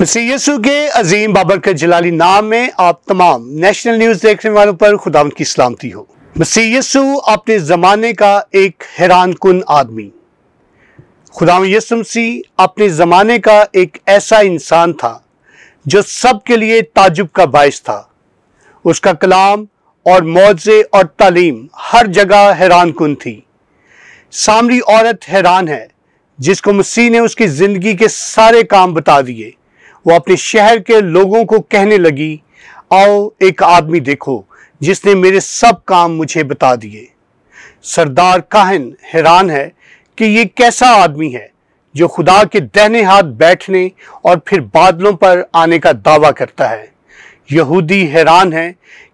मसीह यसु के अजीम बाबर के जलाली नाम में आप तमाम नेशनल न्यूज़ देखने वालों पर खुदा की सलामती हो मसीह यसु अपने ज़माने का एक हैरान कन आदमी खुदा यसु मसीह अपने ज़माने का एक ऐसा इंसान था जो सब के लिए ताजुब का बायस था उसका कलाम और मुआवजे और तालीम हर जगह हैरान कन थी सामरी औरत हैरान है जिसको मसीह ने उसकी ज़िंदगी के सारे काम बता दिए वो अपने शहर के लोगों को कहने लगी आओ एक आदमी देखो जिसने मेरे सब काम मुझे बता दिए सरदार काहन हैरान है कि ये कैसा आदमी है जो खुदा के दहने हाथ बैठने और फिर बादलों पर आने का दावा करता है यहूदी हैरान है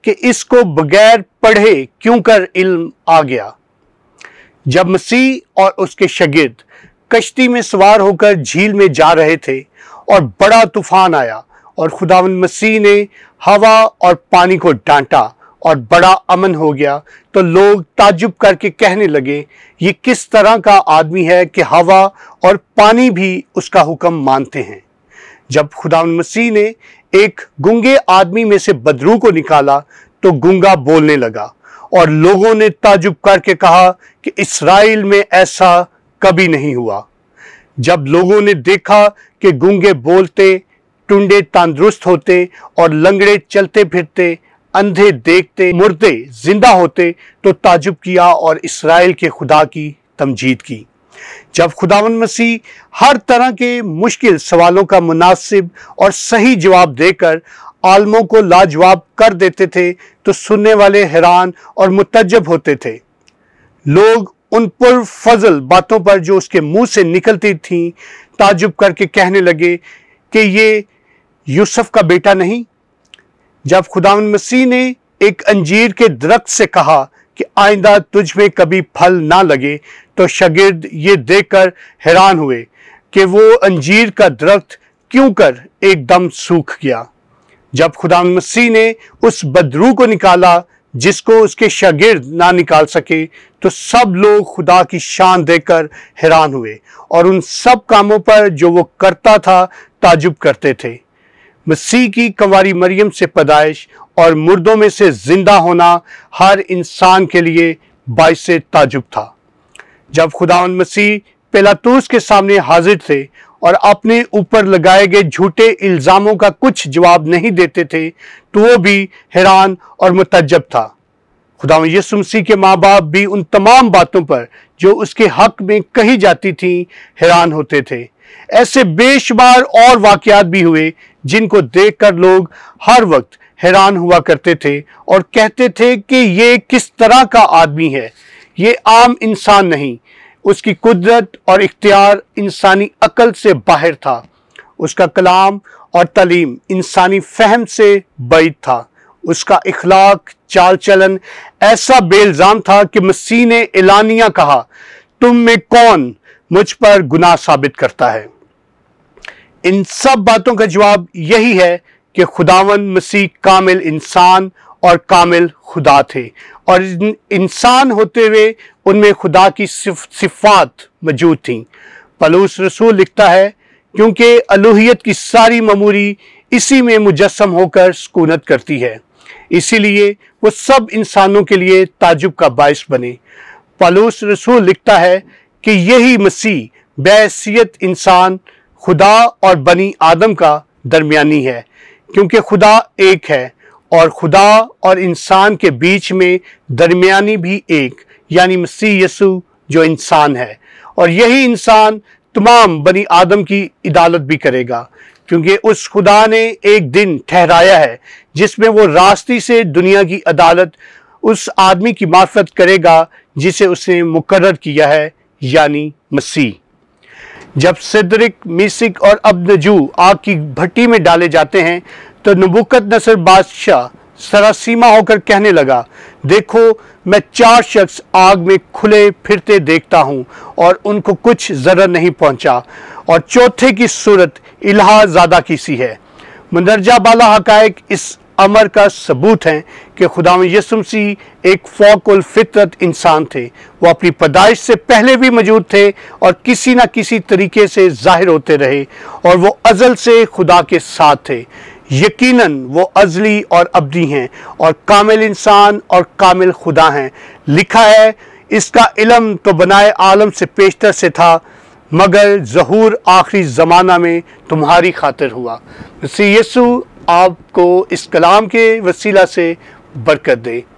कि इसको बगैर पढ़े क्यों कर इल्म आ गया जब मसीह और उसके शगिर्द कश्ती में सवार होकर झील में जा रहे थे और बड़ा तूफान आया और खुदावन मसीह ने हवा और पानी को डांटा और बड़ा अमन हो गया तो लोग ताजुब करके कहने लगे ये किस तरह का आदमी है कि हवा और पानी भी उसका हुक्म मानते हैं जब खुदावन मसीह ने एक गुंगे आदमी में से बदरू को निकाला तो गुंगा बोलने लगा और लोगों ने ताजुब करके कहा कि इसराइल में ऐसा कभी नहीं हुआ जब लोगों ने देखा कि गूंगे बोलते टुंडे तंदुरुस्त होते और लंगड़े चलते फिरते अंधे देखते मुर्दे जिंदा होते तो ताजुब किया और इसराइल के खुदा की तमजीद की जब खुदावन मसीह हर तरह के मुश्किल सवालों का मुनासिब और सही जवाब देकर आलमों को लाजवाब कर देते थे तो सुनने वाले हैरान और मुतजब होते थे लोग उन पुर फजल बातों पर जो उसके मुंह से निकलती थी ताजुब करके कहने लगे कि ये यूसुफ का बेटा नहीं जब खुदा मसीह ने एक अंजीर के दरख्त से कहा कि आइंदा तुझ में कभी फल ना लगे तो शगिर्द ये देखकर हैरान हुए कि वो अंजीर का दरख्त क्यों कर एकदम सूख गया जब खुदा मसीह ने उस बदरू को निकाला जिसको उसके शागिर्द ना निकाल सके तो सब लोग खुदा की शान देखकर हैरान हुए और उन सब कामों पर जो वो करता था ताजुब करते थे मसीह की कंवारी मरियम से पैदाइश और मुर्दों में से ज़िंदा होना हर इंसान के लिए बायस ताजुब था जब खुदा मसीह पेलातूस के सामने हाजिर थे और अपने ऊपर लगाए गए झूठे इल्ज़ामों का कुछ जवाब नहीं देते थे तो वो भी हैरान और मतजब था खुदा यसु मसीह के माँ बाप भी उन तमाम बातों पर जो उसके हक में कही जाती थी हैरान होते थे ऐसे बेशुमार और वाकत भी हुए जिनको देखकर लोग हर वक्त हैरान हुआ करते थे और कहते थे कि ये किस तरह का आदमी है ये आम इंसान नहीं उसकी कुदरत और इख्तियार इंसानी अकल से बाहर था उसका कलाम और तलीम इंसानी फहम से बैद था उसका इखलाक चाल चलन ऐसा बेल्ज़ाम था कि मसीह ने एलानिया कहा तुम में कौन मुझ पर गुनाह साबित करता है इन सब बातों का जवाब यही है कि खुदावन मसीह कामिल इंसान और कामिल खुदा थे और इंसान होते हुए उनमें खुदा की सिफात मौजूद थी पलूस रसूल लिखता है क्योंकि अलूहियत की सारी ममूरी इसी में मुजस्म होकर सुकूनत करती है इसीलिए वो सब इंसानों के लिए ताजुब का बायस बने पलूस रसूल लिखता है कि यही मसीह बैसीत इंसान खुदा और बनी आदम का दरमियानी है क्योंकि खुदा एक है और खुदा और इंसान के बीच में दरमियानी भी एक यानी मसीह यसु जो इंसान है और यही इंसान तमाम बनी आदम की अदालत भी करेगा क्योंकि उस खुदा ने एक दिन ठहराया है जिसमें वो रास्ते से दुनिया की अदालत उस आदमी की मार्फत करेगा जिसे उसने मुकर किया है यानी मसीह जब सिद्रिक मिसिक और अब्दजू आग की भट्टी में डाले जाते हैं तो नबुकत नसर बादशाह सरासीमा होकर कहने लगा देखो मैं चार शख्स आग में खुले फिरते देखता हूँ और उनको कुछ ज़रा नहीं पहुँचा और चौथे की सूरत इलाहाजादा की सी है मंदरजा बाला हकायक इस अमर का सबूत हैं कि खुदा यसुम सी एक फोकुल फितरत इंसान थे वो अपनी पैदाइश से पहले भी मौजूद थे और किसी न किसी तरीके से ज़ाहिर होते रहे और वो अज़ल से खुदा के साथ थे यकीनन वो अजली और अबदी हैं और कामिल इंसान और कामिल खुदा हैं लिखा है इसका इलम तो बनाए आलम से पेशतर से था मगर जहूर आखिरी ज़माना में तुम्हारी खातिर हुआ यसु आपको इस कलाम के वसीला से बरकत दे